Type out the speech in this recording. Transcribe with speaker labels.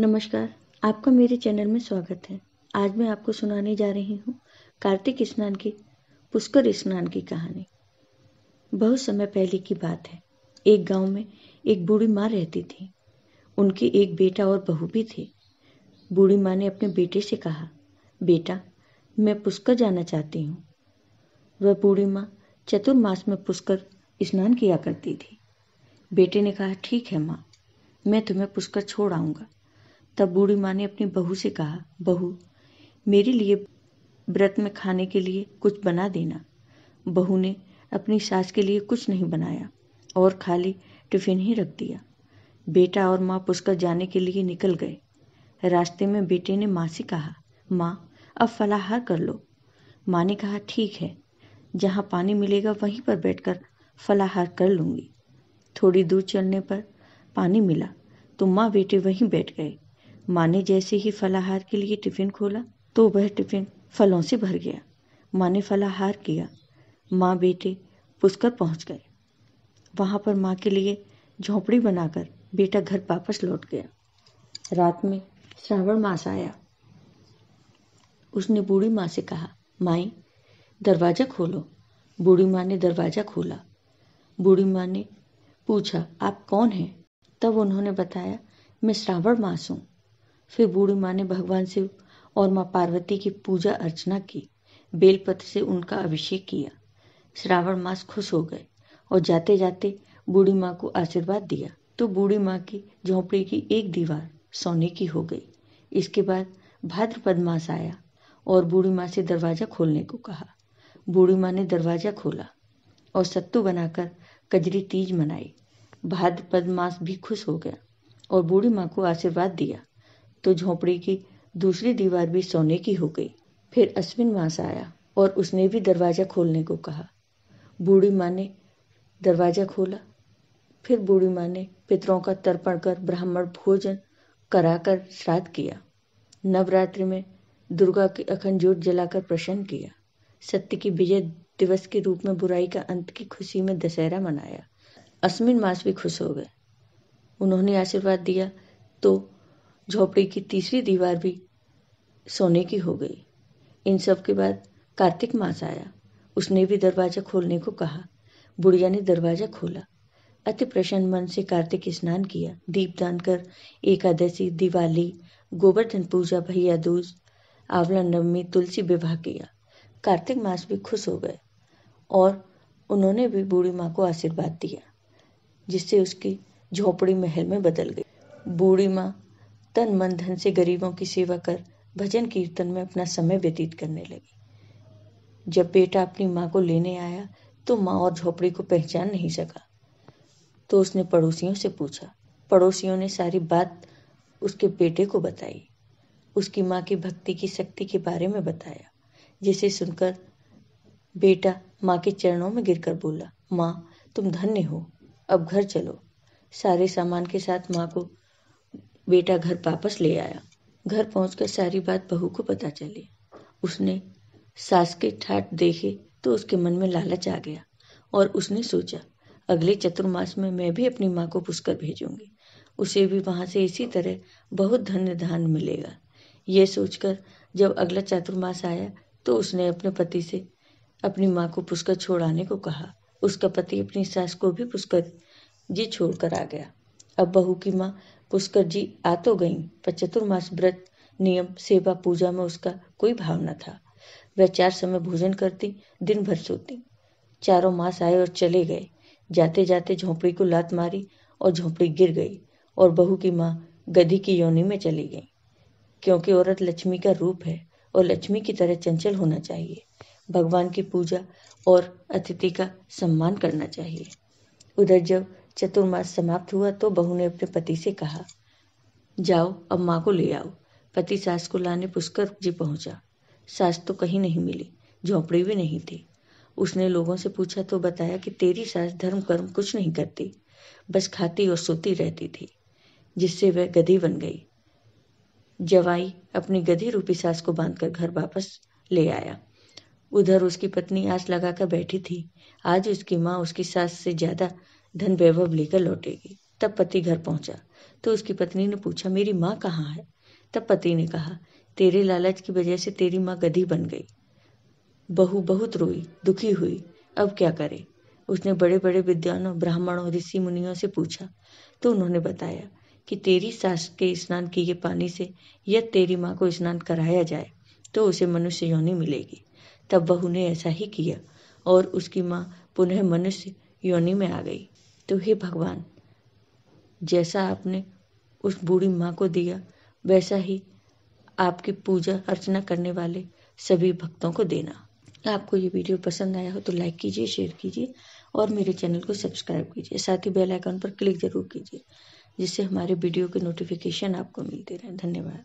Speaker 1: नमस्कार आपका मेरे चैनल में स्वागत है आज मैं आपको सुनाने जा रही हूँ कार्तिक स्नान की पुष्कर स्नान की कहानी बहुत समय पहले की बात है एक गांव में एक बूढ़ी माँ रहती थी उनके एक बेटा और बहू भी थे बूढ़ी माँ ने अपने बेटे से कहा बेटा मैं पुष्कर जाना चाहती हूँ वह बूढ़ी माँ चतुर्मास में पुष्कर स्नान किया करती थी बेटे ने कहा ठीक है माँ मैं तुम्हें पुष्कर छोड़ आऊँगा तब बूढ़ी माँ ने अपनी बहू से कहा बहू मेरे लिए व्रत में खाने के लिए कुछ बना देना बहू ने अपनी सास के लिए कुछ नहीं बनाया और खाली टिफिन ही रख दिया बेटा और माँ पुष्कर जाने के लिए निकल गए रास्ते में बेटे ने माँ से कहा माँ अब फलाहार कर लो माँ ने कहा ठीक है जहाँ पानी मिलेगा वहीं पर बैठकर फलाहार कर लूंगी थोड़ी दूर चलने पर पानी मिला तो माँ बेटे वहीं बैठ गए माँ ने जैसे ही फलाहार के लिए टिफिन खोला तो वह टिफिन फलों से भर गया माँ ने फलाहार किया माँ बेटे पुष्कर पहुंच गए वहाँ पर माँ के लिए झोंपड़ी बनाकर बेटा घर वापस लौट गया रात में श्रावण मास आया उसने बूढ़ी माँ से कहा माई दरवाज़ा खोलो बूढ़ी माँ ने दरवाज़ा खोला बूढ़ी माँ ने पूछा आप कौन हैं तब उन्होंने बताया मैं श्रावण मास हूँ फिर बूढ़ी माँ ने भगवान शिव और माँ पार्वती की पूजा अर्चना की बेलपत्र से उनका अभिषेक किया श्रावण मास खुश हो गए और जाते जाते बूढ़ी माँ को आशीर्वाद दिया तो बूढ़ी माँ की झोंपड़ी की एक दीवार सोने की हो गई इसके बाद भाद्रपद मास आया और बूढ़ी माँ से दरवाज़ा खोलने को कहा बूढ़ी माँ ने दरवाज़ा खोला और सत्तू बनाकर कजरी तीज मनाई भाद्रपद मास भी खुश हो गया और बूढ़ी माँ को आशीर्वाद दिया तो झोंपड़ी की दूसरी दीवार भी सोने की हो गई फिर अश्विन वहां से आया और उसने भी दरवाज़ा खोलने को कहा बूढ़ी माँ ने दरवाज़ा खोला फिर बूढ़ी माँ ने पितरों का तर्पण कर ब्राह्मण भोजन कराकर श्राद्ध किया नवरात्रि में दुर्गा की अखंड जोत जलाकर प्रसन्न किया सत्य की विजय दिवस के रूप में बुराई का अंत की खुशी में दशहरा मनाया अश्विन मास भी खुश हो गए उन्होंने आशीर्वाद दिया तो झोपड़ी की तीसरी दीवार भी सोने की हो गई इन सब के बाद कार्तिक मास आया उसने भी दरवाज़ा खोलने को कहा बुढ़िया ने दरवाज़ा खोला अति प्रसन्न मन से कार्तिक स्नान किया दीप दान कर एकादशी दिवाली गोवर्धन पूजा भैया दूज आंवला नवमी तुलसी विवाह किया कार्तिक मास भी खुश हो गए और उन्होंने भी बूढ़ी माँ को आशीर्वाद दिया जिससे उसकी झोपड़ी महल में बदल गई बूढ़ी माँ तन मन धन से गरीबों की सेवा कर भजन कीर्तन में अपना समय व्यतीत करने लगी जब बेटा अपनी माँ को लेने आया तो माँ और झोपड़ी को पहचान नहीं सका तो उसने पड़ोसियों से पूछा पड़ोसियों ने सारी बात उसके बेटे को बताई उसकी माँ की भक्ति की शक्ति के बारे में बताया जिसे सुनकर बेटा माँ के चरणों में गिरकर बोला माँ तुम धन्य हो अब घर चलो सारे सामान के साथ माँ को बेटा घर वापस ले आया घर पहुंचकर सारी बात बहू को पता चली उसने सास के ठाट देखे तो उसके मन में लालच आ गया और उसने सोचा अगले चतुर्मास में मैं भी अपनी माँ को पुष्कर भेजूंगी उसे भी वहां से इसी तरह बहुत धन्य धान मिलेगा यह सोचकर जब अगला चतुर्मास आया तो उसने अपने पति से अपनी माँ को पुष्कर छोड़ाने को कहा उसका पति अपनी सास को भी पुष्कर जी छोड़कर आ गया अब बहू की माँ पुष्कर जी आ तो गई पर चतुर्मास व्रत नियम सेवा पूजा में उसका कोई भाव न था वह चार समय भोजन करती दिन भर सोती चारों मास आए और चले गए जाते जाते झोंपड़ी को लात मारी और झोंपड़ी गिर गई और बहू की माँ गधी की योनी में चली गई क्योंकि औरत लक्ष्मी का रूप है और लक्ष्मी की तरह चंचल होना चाहिए भगवान की पूजा और अतिथि का सम्मान करना चाहिए उधर जब चतुर्मास समाप्त हुआ तो बहू ने अपने पति से कहा जाओ अब माँ को ले आओ पति सास को लाने पुष्कर जी पहुंचा सास तो कहीं नहीं मिली झोंपड़ी भी नहीं थी उसने लोगों से पूछा तो बताया कि तेरी सास धर्म कर्म कुछ नहीं करती बस खाती और सोती रहती थी जिससे वह गधी बन गई जवाई अपनी गधी रूपी सास को बांधकर घर वापस ले आया उधर उसकी पत्नी आस लगाकर बैठी थी आज उसकी माँ उसकी सास से ज़्यादा धन वैभव लेकर लौटेगी तब पति घर पहुंचा तो उसकी पत्नी ने पूछा मेरी माँ कहाँ है तब पति ने कहा तेरे लालच की वजह से तेरी माँ गधी बन गई बहु बहुत रोई दुखी हुई अब क्या करे उसने बड़े बड़े विद्वानों ब्राह्मणों ऋषि मुनियों से पूछा तो उन्होंने बताया कि तेरी सास के स्नान किए पानी से यदि तेरी माँ को स्नान कराया जाए तो उसे मनुष्य योनि मिलेगी तब बहू ने ऐसा ही किया और उसकी माँ पुनः मनुष्य योनि में आ गई तो हे भगवान जैसा आपने उस बूढ़ी माँ को दिया वैसा ही आपकी पूजा अर्चना करने वाले सभी भक्तों को देना आपको ये वीडियो पसंद आया हो तो लाइक कीजिए शेयर कीजिए और मेरे चैनल को सब्सक्राइब कीजिए साथ ही बेल आइकन पर क्लिक जरूर कीजिए जिससे हमारे वीडियो के नोटिफिकेशन आपको मिलते रहे धन्यवाद